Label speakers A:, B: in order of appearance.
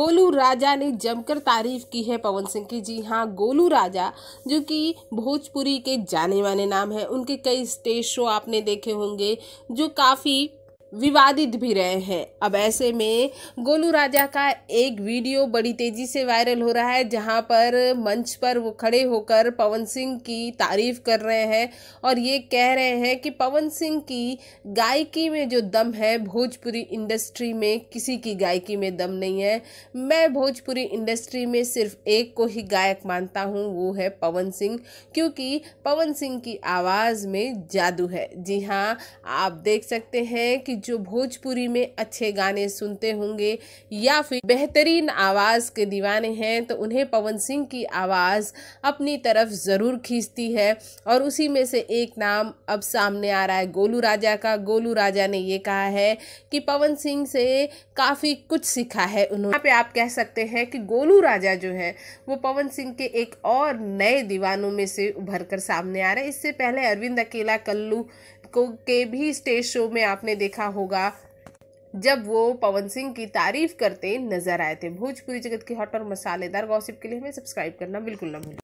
A: गोलू राजा ने जमकर तारीफ की है पवन सिंह की जी हाँ गोलू राजा जो कि भोजपुरी के जाने माने नाम है उनके कई स्टेज शो आपने देखे होंगे जो काफ़ी विवादित भी रहे हैं अब ऐसे में गोलू राजा का एक वीडियो बड़ी तेज़ी से वायरल हो रहा है जहां पर मंच पर वो खड़े होकर पवन सिंह की तारीफ़ कर रहे हैं और ये कह रहे हैं कि पवन सिंह की गायकी में जो दम है भोजपुरी इंडस्ट्री में किसी की गायकी में दम नहीं है मैं भोजपुरी इंडस्ट्री में सिर्फ एक को ही गायक मानता हूँ वो है पवन सिंह क्योंकि पवन सिंह की आवाज़ में जादू है जी हाँ आप देख सकते हैं कि जो भोजपुरी में अच्छे गाने सुनते होंगे या फिर बेहतरीन आवाज़ के दीवाने हैं तो उन्हें पवन सिंह की आवाज़ अपनी तरफ ज़रूर खींचती है और उसी में से एक नाम अब सामने आ रहा है गोलू राजा का गोलू राजा ने ये कहा है कि पवन सिंह से काफ़ी कुछ सीखा है उन्होंने यहाँ पे आप कह सकते हैं कि गोलू राजा जो है वो पवन सिंह के एक और नए दीवानों में से उभर कर सामने आ रहे हैं इससे पहले अरविंद अकेला कल्लू को के भी स्टेज शो में आपने देखा होगा जब वो पवन सिंह की तारीफ करते नजर आए थे भोजपुरी जगत की हॉट और मसालेदार गॉसिप के लिए हमें सब्सक्राइब करना बिल्कुल ना भूलें